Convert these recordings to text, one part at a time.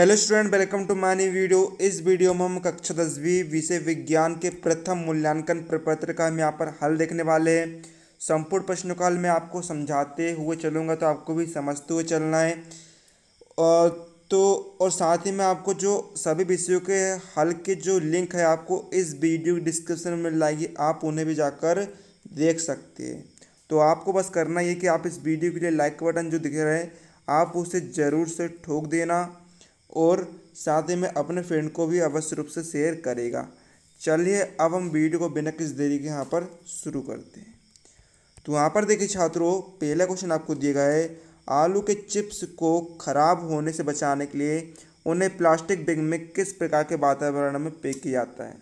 hello student welcome to new video इस video में हम कक्षा दसवीं विषय विज्ञान के प्रथम मूल्यांकन प्रपत्र का हम यहाँ पर हल देखने वाले हैं संपूर्ण प्रश्नकाल में आपको समझाते हुए चलूँगा तो आपको भी समझते हुए चलना है और तो और साथ ही मैं आपको जो सभी विषयों के हल के जो लिंक है आपको इस वीडियो डिस्क्रिप्शन में मिल जाएगी आप उन्हें भी जाकर देख सकते हैं तो आपको बस करना ये कि आप इस वीडियो के लिए लाइक बटन जो दिख रहे हैं आप उसे ज़रूर से ठोक देना और साथ ही में अपने फ्रेंड को भी अवश्य रूप से शेयर करेगा चलिए अब हम वीडियो को बिना किसी देरी के यहाँ पर शुरू करते हैं तो यहाँ पर देखिए छात्रों पहला क्वेश्चन आपको दिया गया है आलू के चिप्स को खराब होने से बचाने के लिए उन्हें प्लास्टिक बैग में किस प्रकार के वातावरण में पैक किया जाता है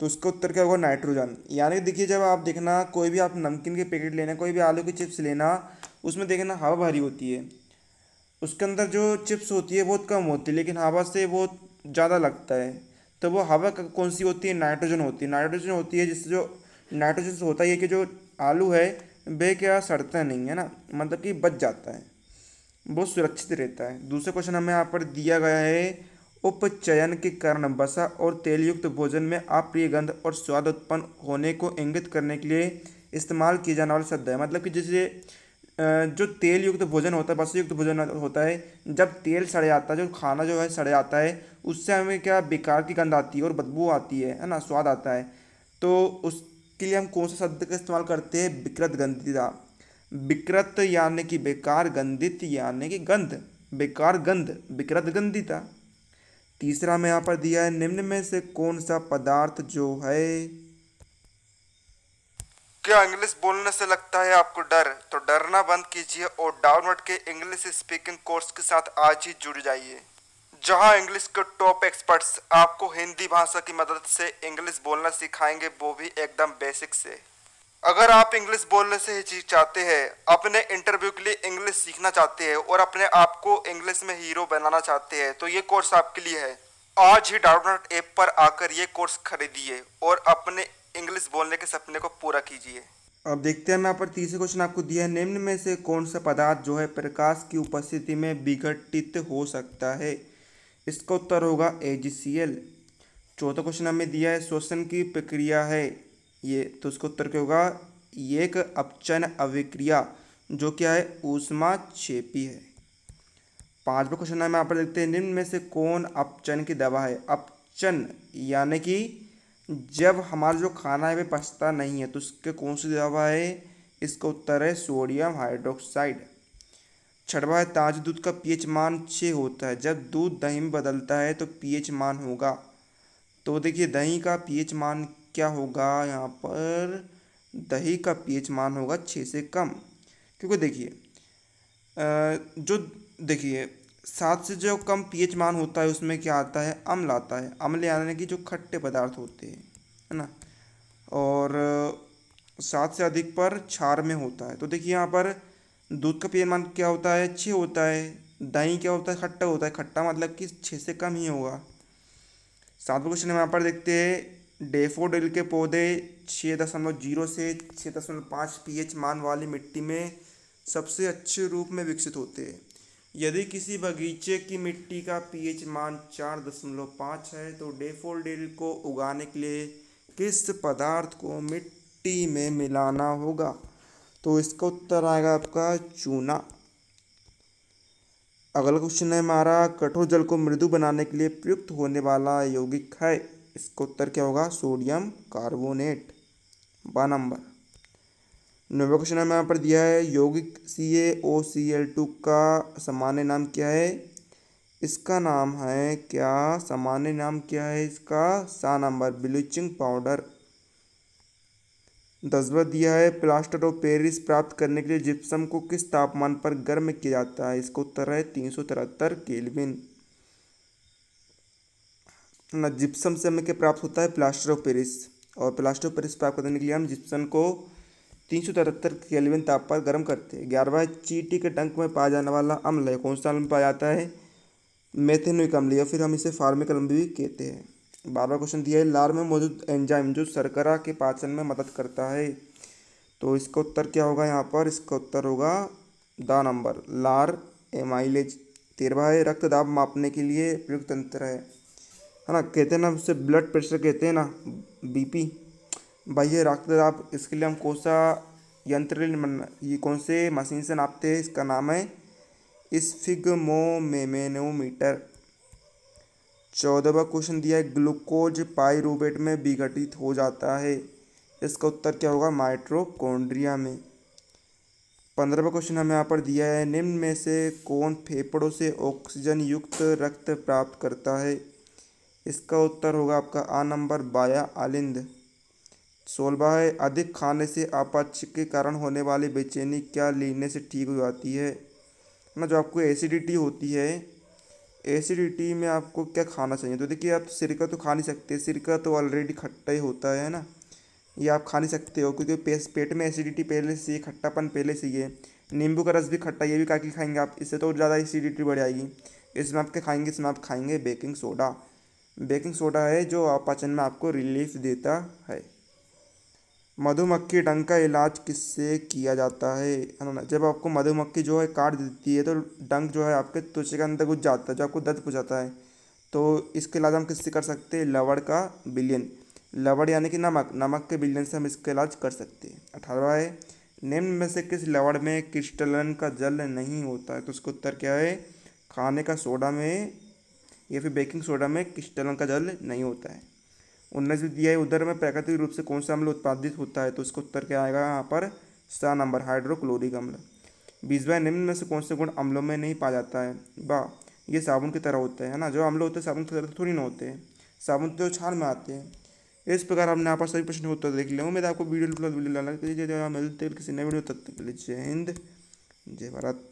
तो उसका उत्तर क्या होगा नाइट्रोजन यानी देखिए जब आप देखना कोई भी आप नमकीन के पैकेट लेना कोई भी आलू के चिप्स लेना उसमें देखना हवा भरी होती है उसके अंदर जो चिप्स होती है बहुत कम होती है लेकिन हवा से बहुत ज़्यादा लगता है तो वो हवा कौन सी होती है नाइट्रोजन होती है नाइट्रोजन होती है जिससे जो नाइट्रोजन से होता है कि जो आलू है वे क्या सड़ता नहीं है ना मतलब कि बच जाता है बहुत सुरक्षित रहता है दूसरा क्वेश्चन हमें यहाँ पर दिया गया है उपचयन के कारण बसा और तेलयुक्त भोजन में अप्रिय गंध और स्वाद उत्पन्न होने को इंगित करने के लिए इस्तेमाल किए जाने वाले शब्द है मतलब कि जैसे जो तेल युक्त भोजन होता है वसा युक्त भोजन होता है जब तेल सड़ जाता है जो खाना जो है सड़ जाता है उससे हमें क्या बेकार की गंध आती है और बदबू आती है है ना स्वाद आता है तो उसके लिए हम कौन सा शब्द का इस्तेमाल करते हैं विकृत गंधिता विकृत यानी कि बेकार गंधित यानी कि गंध बेकार गंध विकृत गंधिता तीसरा हमें यहाँ पर दिया है निम्न में से कौन सा पदार्थ जो है क्या इंग्लिश बोलने से लगता है आपको डर तो डरना बंद कीजिए और डाउनलोड के इंग्लिश स्पीकिंग कोर्स के साथ आज ही जुड़ जाइए जहां इंग्लिश के टॉप एक्सपर्ट्स आपको हिंदी भाषा की मदद से इंग्लिश बोलना सिखाएंगे वो भी एकदम बेसिक से अगर आप इंग्लिश बोलने से चाहते हैं अपने इंटरव्यू के लिए इंग्लिश सीखना चाहते हैं और अपने आप को इंग्लिश में हीरो बनाना चाहते हैं तो ये कोर्स आपके लिए है आज ही डाउनलोड ऐप पर आकर ये कोर्स खरीदिए और अपने इंग्लिश बोलने के सपने को पूरा कीजिए अब देखते हैं मैं यहाँ पर तीसरे क्वेश्चन आपको दिया है निम्न में से कौन सा पदार्थ जो है प्रकाश की उपस्थिति में विघटित हो सकता है इसका उत्तर होगा एजीसीएल चौथा क्वेश्चन हमें दिया है श्वसन की प्रक्रिया है ये तो उसका उत्तर क्या होगा एक अपचन अविक्रिया जो क्या है ऊष्मा छेपी है पांचवा क्वेश्चन हमें यहाँ पर देखते हैं निम्न में से कौन अपचन की दवा है अपचन यानी कि जब हमारा जो खाना है वह पचता नहीं है तो उसके कौन सी दवा है इसका उत्तर है सोडियम हाइड्रोक्साइड छठवा है ताजे दूध का पीएच मान छः होता है जब दूध दही में बदलता है तो पीएच मान होगा तो देखिए दही का पीएच मान क्या होगा यहाँ पर दही का पीएच मान होगा छः से कम क्योंकि देखिए जो देखिए सात से जो कम पीएच मान होता है उसमें क्या आता है अम्ल आता है अम्ल यानी कि जो खट्टे पदार्थ होते हैं है ना और सात से अधिक पर क्षार में होता है तो देखिए यहाँ पर दूध का पीएच मान क्या होता है छः होता है दही क्या होता है खट्टा होता है खट्टा मतलब कि छः से कम ही होगा सातवें क्वेश्चन हम यहाँ पर देखते हैं डेफोडिल के पौधे छः दशमलव जीरो से छः दशमलव पाँच पी मान वाली मिट्टी में सबसे अच्छे रूप में विकसित होते हैं यदि किसी बगीचे की मिट्टी का पीएच मान चार दशमलव पाँच है तो डेफोडिल को उगाने के लिए किस पदार्थ को मिट्टी में मिलाना होगा तो इसका उत्तर आएगा आपका चूना अगला क्वेश्चन है हमारा कठोर जल को मृदु बनाने के लिए प्रयुक्त होने वाला यौगिक है इसका उत्तर क्या होगा सोडियम कार्बोनेट बा नंबर नौवा क्वेश्चन हमें यहाँ पर दिया है यौगिक सी ए ओ सी एल टू का सामान्य नाम क्या है इसका नाम है क्या सामान्य नाम क्या है इसका सा नंबर ब्लीचिंग पाउडर दसवा दिया है प्लास्टर ऑफ पेरिस प्राप्त करने के लिए जिप्सम को किस तापमान पर गर्म किया जाता है इसका उत्तर है तीन सौ तिहत्तर केलविन जिप्सम से हमें क्या प्राप्त होता है प्लास्टर ऑफ पेरिस और प्लास्टर ऑफ पेरिस प्राप्त करने के लिए हम जिप्सम को तीन सौ तिहत्तर केलविन ताप पर गर्म करते हैं ग्यारहवा चीटी के टंक में पाया जाने वाला अम्ल है कौन सा अम्ल पाया जाता है मेथेनिक अम्ल या फिर हम इसे फार्मिक अम्ल भी कहते हैं बारहवा क्वेश्चन दिया है लार में मौजूद एंजाइम जो शर्करा के पाचन में मदद करता है तो इसका उत्तर क्या होगा यहाँ पर इसका उत्तर होगा द नंबर लार एमाइलेज तेरहवा है रक्त दाब मापने के लिए प्रयुक्त तंत्र है है ना कहते हैं ना उससे ब्लड प्रेशर कहते हैं ना बीपी बाह्य रक्तदाब इसके लिए हम कौन सा यंत्र ये कौन से मशीन से नापते हैं इसका नाम है स्फिगमोमेनोमीटर चौदहवा क्वेश्चन दिया है ग्लूकोज पाइरूबेट में विघटित हो जाता है इसका उत्तर क्या होगा माइट्रोकोन्ड्रिया में पंद्रहवा क्वेश्चन हमें यहाँ पर दिया है निम्न में से कौन फेफड़ों से ऑक्सीजन युक्त रक्त प्राप्त करता है इसका उत्तर होगा आपका आ नंबर बाया आलिंद सोलवा है अधिक खाने से अपच के कारण होने वाली बेचैनी क्या लेने से ठीक हो जाती है ना जो आपको एसिडिटी होती है एसिडिटी में आपको क्या खाना चाहिए तो देखिए आप सिरका तो खा नहीं सकते सिरका तो ऑलरेडी खट्टा ही होता है ना ये आप खा नहीं सकते हो क्योंकि पे, पेट में एसिडिटी पहले से ही खट्टापन पहले से ही है नींबू का रस भी खट्टा ये भी खा के खाएंगे आप इससे तो ज़्यादा एसिडिटी बढ़ जाएगी इसमें आप क्या खाएंगे इसमें आप खाएंगे बेकिंग सोडा बेकिंग सोडा है जो पाचन में आपको रिलीफ देता है मधुमक्खी डंक का इलाज किससे किया जाता है ना जब आपको मधुमक्खी जो है काट देती है तो डंक जो है आपके त्वचे के अंदर घुस जाता है जो आपको दर्द पहुँचाता है तो इसके इलाज हम किससे कर सकते हैं लवड़ का बिलियन लवड़ यानी कि नमक नमक के बिलियन से हम इसका इलाज कर सकते हैं अठारहवा है निम्न में से किस लवड़ में क्रिस्टलन का जल नहीं होता है तो उसका उत्तर क्या है खाने का सोडा में या फिर बेकिंग सोडा में क्रिस्टलन का जल नहीं होता है उन्नीस जो दिया है उधर में प्राकृतिक रूप से कौन सा अम्ल उत्पादित होता है तो उसका उत्तर क्या आएगा यहाँ पर सा नंबर हाइड्रोक्लोरिक अम्ल बीसवा निम्न में से कौन से गुण अम्लों में नहीं पाया जाता है वाह ये साबुन की तरह होते हैं है ना जो अम्ल होते हैं साबुन की तरह तो थोड़ी ना होते हैं साबुन तो छाल में आते हैं इस प्रकार हमने यहाँ पर सभी प्रश्न उत्तर देख लिया मेरे तो आपको वीडियो मिलते किसी नए वीडियो तक के लिए जय हिंद जय भारत